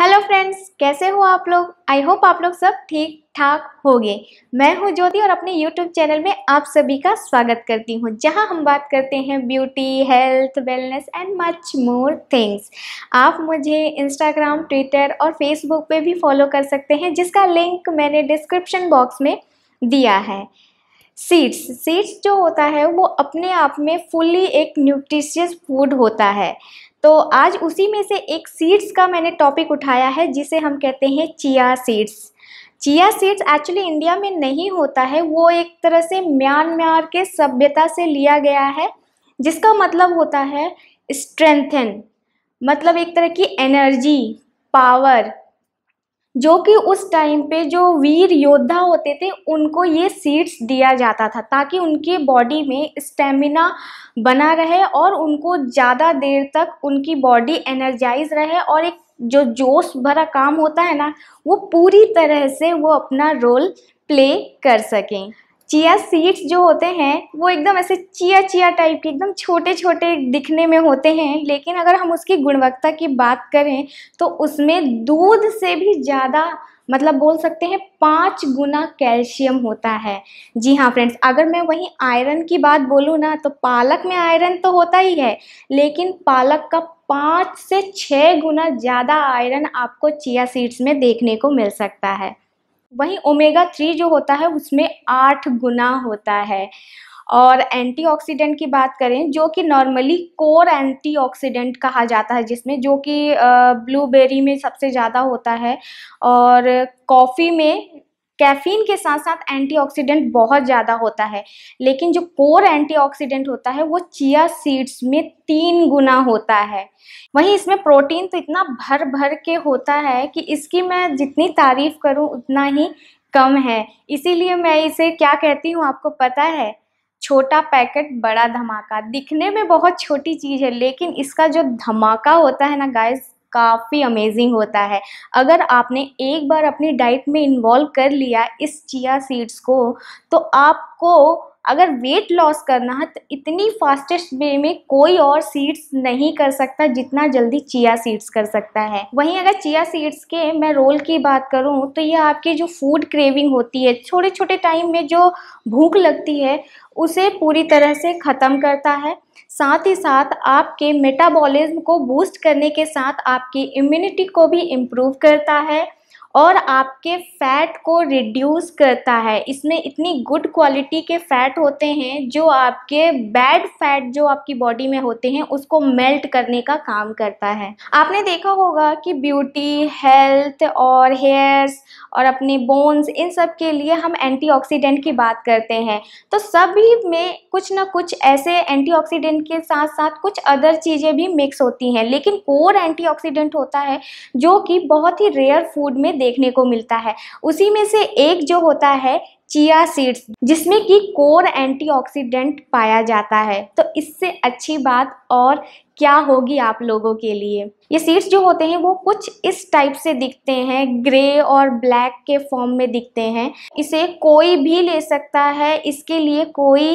hello friends कैसे हो आप लोग आई होप आप लोग सब ठीक ठाक होंगे मैं हूं ज्योति और अपने यूट्यूब चैनल में आप सभी का स्वागत करती हूं जहां हम बात करते हैं beauty health wellness and much more things आप मुझे इंस्टाग्राम ट्विटर और फेसबुक पे भी फॉलो कर सकते हैं जिसका लिंक मैंने डिस्क्रिप्शन बॉक्स में दिया है सीड्स सीड्स जो होता है वो अपने आप में फुली एक न्यूट्रिशियस फूड होता है तो आज उसी में से एक सीड्स का मैंने टॉपिक उठाया है जिसे हम कहते हैं chia seeds chia seeds actually India में नहीं होता है वो एक तरह से म्यांमार के सभ्यता से लिया गया है जिसका मतलब होता है स्ट्रेंथन मतलब एक तरह की एनर्जी पावर जो कि उस टाइम पे जो वीर योद्धा होते थे उनको ये सीड्स दिया जाता था ताकि उनके बॉडी में स्टेमिना बना रहे और उनको ज़्यादा देर तक उनकी बॉडी एनर्जाइज रहे और एक जो जोश भरा काम होता है ना वो पूरी तरह से वो अपना रोल प्ले कर सकें चिया सीड्स जो होते हैं वो एकदम ऐसे चिया चिया टाइप के एकदम छोटे छोटे दिखने में होते हैं लेकिन अगर हम उसकी गुणवत्ता की बात करें तो उसमें दूध से भी ज़्यादा मतलब बोल सकते हैं पाँच गुना कैल्शियम होता है जी हाँ फ्रेंड्स अगर मैं वहीं आयरन की बात बोलूँ ना तो पालक में आयरन तो होता ही है लेकिन पालक का पाँच से छः गुना ज़्यादा आयरन आपको चिया सीड्स में देखने को मिल सकता है वहीं ओमेगा थ्री जो होता है उसमें आठ गुना होता है और एंटीऑक्सीडेंट की बात करें जो कि नॉर्मली कोर एंटीऑक्सीडेंट कहा जाता है जिसमें जो कि ब्लूबेरी में सबसे ज़्यादा होता है और कॉफ़ी में कैफीन के साथ साथ एंटीऑक्सीडेंट बहुत ज़्यादा होता है लेकिन जो कोर एंटीऑक्सीडेंट होता है वो चिया सीड्स में तीन गुना होता है वहीं इसमें प्रोटीन तो इतना भर भर के होता है कि इसकी मैं जितनी तारीफ़ करूं उतना ही कम है इसीलिए मैं इसे क्या कहती हूँ आपको पता है छोटा पैकेट बड़ा धमाका दिखने में बहुत छोटी चीज़ है लेकिन इसका जो धमाका होता है ना गाइस काफ़ी अमेजिंग होता है अगर आपने एक बार अपनी डाइट में इन्वॉल्व कर लिया इस चिया सीड्स को तो आपको अगर वेट लॉस करना है तो इतनी फास्टेस्ट वे में कोई और सीड्स नहीं कर सकता जितना जल्दी चिया सीड्स कर सकता है वहीं अगर चिया सीड्स के मैं रोल की बात करूं तो यह आपकी जो फूड क्रेविंग होती है छोटे छोटे टाइम में जो भूख लगती है उसे पूरी तरह से ख़त्म करता है साथ ही साथ आपके मेटाबॉलिज्म को बूस्ट करने के साथ आपकी इम्यूनिटी को भी इम्प्रूव करता है और आपके फैट को रिड्यूस करता है इसमें इतनी गुड क्वालिटी के फैट होते हैं जो आपके बैड फैट जो आपकी बॉडी में होते हैं उसको मेल्ट करने का काम करता है आपने देखा होगा कि ब्यूटी हेल्थ और हेयर्स और अपने बोन्स इन सब के लिए हम एंटीऑक्सीडेंट की बात करते हैं तो सभी में कुछ ना कुछ ऐसे एंटीऑक्सीडेंट के साथ साथ कुछ अदर चीज़ें भी मिक्स होती हैं लेकिन कोर एंटीऑक्सीडेंट होता है जो कि बहुत ही रेयर फूड में देखने को मिलता है उसी में से एक जो होता है चिया सीड्स जिसमें कि कोर एंटीऑक्सीडेंट पाया जाता है तो इससे अच्छी बात और क्या होगी आप लोगों के लिए ये सीड्स जो होते हैं वो कुछ इस टाइप से दिखते हैं ग्रे और ब्लैक के फॉर्म में दिखते हैं इसे कोई भी ले सकता है इसके लिए कोई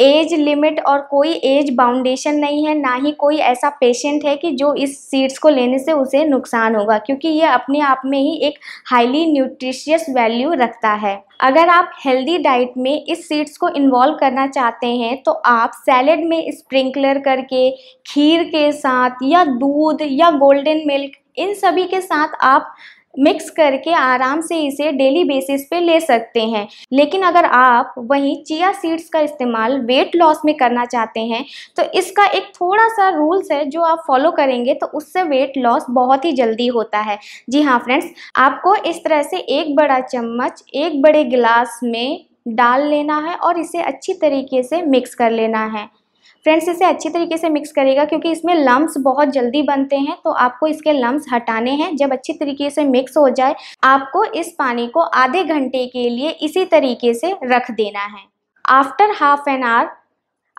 एज लिमिट और कोई एज बाउंडेशन नहीं है ना ही कोई ऐसा पेशेंट है कि जो इस सीड्स को लेने से उसे नुकसान होगा क्योंकि ये अपने आप में ही एक हाईली न्यूट्रिशियस वैल्यू रखता है अगर आप हेल्दी डाइट में इस सीड्स को इन्वॉल्व करना चाहते हैं तो आप सैलड में स्प्रिंकलर करके खीर के साथ या दूध या गोल्डन मिल्क इन सभी के साथ आप मिक्स करके आराम से इसे डेली बेसिस पे ले सकते हैं लेकिन अगर आप वहीं चिया सीड्स का इस्तेमाल वेट लॉस में करना चाहते हैं तो इसका एक थोड़ा सा रूल्स है जो आप फॉलो करेंगे तो उससे वेट लॉस बहुत ही जल्दी होता है जी हाँ फ्रेंड्स आपको इस तरह से एक बड़ा चम्मच एक बड़े गिलास में डाल लेना है और इसे अच्छी तरीके से मिक्स कर लेना है फ्रेंड्स इसे अच्छी तरीके से मिक्स करेगा क्योंकि इसमें लम्स बहुत जल्दी बनते हैं तो आपको इसके लम्स हटाने हैं जब अच्छी तरीके से मिक्स हो जाए आपको इस पानी को आधे घंटे के लिए इसी तरीके से रख देना है आफ्टर हाफ एन आवर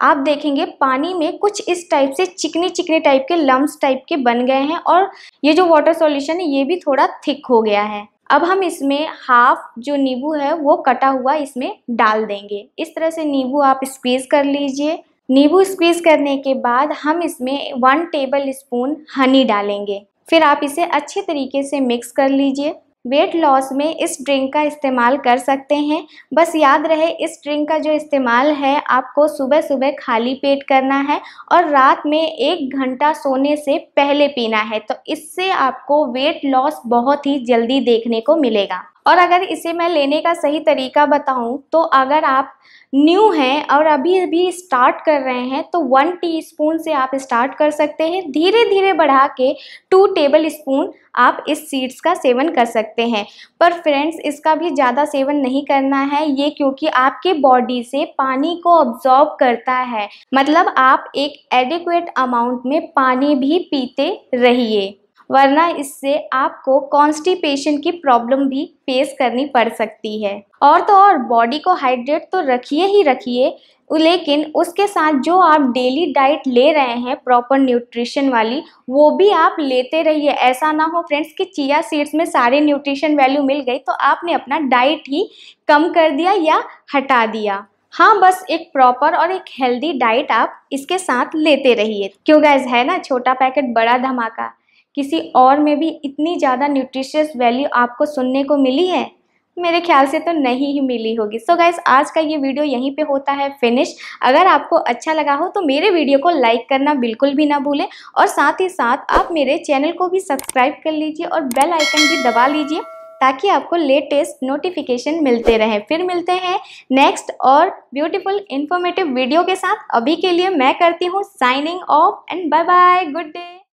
आप देखेंगे पानी में कुछ इस टाइप से चिकनी चिकनी टाइप के लम्स टाइप के बन गए हैं और ये जो वाटर सॉल्यूशन है ये भी थोड़ा थिक हो गया है अब हम इसमें हाफ जो नींबू है वो कटा हुआ इसमें डाल देंगे इस तरह से नींबू आप स्पेस कर लीजिए नींबू स्क्वीज़ करने के बाद हम इसमें वन टेबल स्पून हनी डालेंगे फिर आप इसे अच्छे तरीके से मिक्स कर लीजिए वेट लॉस में इस ड्रिंक का इस्तेमाल कर सकते हैं बस याद रहे इस ड्रिंक का जो इस्तेमाल है आपको सुबह सुबह खाली पेट करना है और रात में एक घंटा सोने से पहले पीना है तो इससे आपको वेट लॉस बहुत ही जल्दी देखने को मिलेगा और अगर इसे मैं लेने का सही तरीका बताऊं तो अगर आप न्यू हैं और अभी अभी स्टार्ट कर रहे हैं तो वन टीस्पून से आप स्टार्ट कर सकते हैं धीरे धीरे बढ़ा के टू टेबल स्पून आप इस सीड्स का सेवन कर सकते हैं पर फ्रेंड्स इसका भी ज़्यादा सेवन नहीं करना है ये क्योंकि आपके बॉडी से पानी को ऑब्जॉर्ब करता है मतलब आप एक एडिक्वेट अमाउंट में पानी भी पीते रहिए वरना इससे आपको कॉन्स्टिपेशन की प्रॉब्लम भी फेस करनी पड़ सकती है और तो और बॉडी को हाइड्रेट तो रखिए ही रखिए लेकिन उसके साथ जो आप डेली डाइट ले रहे हैं प्रॉपर न्यूट्रिशन वाली वो भी आप लेते रहिए ऐसा ना हो फ्रेंड्स कि चिया सीड्स में सारे न्यूट्रिशन वैल्यू मिल गई तो आपने अपना डाइट ही कम कर दिया या हटा दिया हाँ बस एक प्रॉपर और एक हेल्दी डाइट आप इसके साथ लेते रहिए क्यों गैस है ना छोटा पैकेट बड़ा धमाका किसी और में भी इतनी ज़्यादा न्यूट्रिशियस वैल्यू आपको सुनने को मिली है मेरे ख्याल से तो नहीं ही मिली होगी सो so गाइज आज का ये वीडियो यहीं पे होता है फिनिश अगर आपको अच्छा लगा हो तो मेरे वीडियो को लाइक करना बिल्कुल भी ना भूलें और साथ ही साथ आप मेरे चैनल को भी सब्सक्राइब कर लीजिए और बेल आइकन भी दबा लीजिए ताकि आपको लेटेस्ट नोटिफिकेशन मिलते रहें फिर मिलते हैं नेक्स्ट और ब्यूटिफुल इन्फॉर्मेटिव वीडियो के साथ अभी के लिए मैं करती हूँ signing off and bye bye good day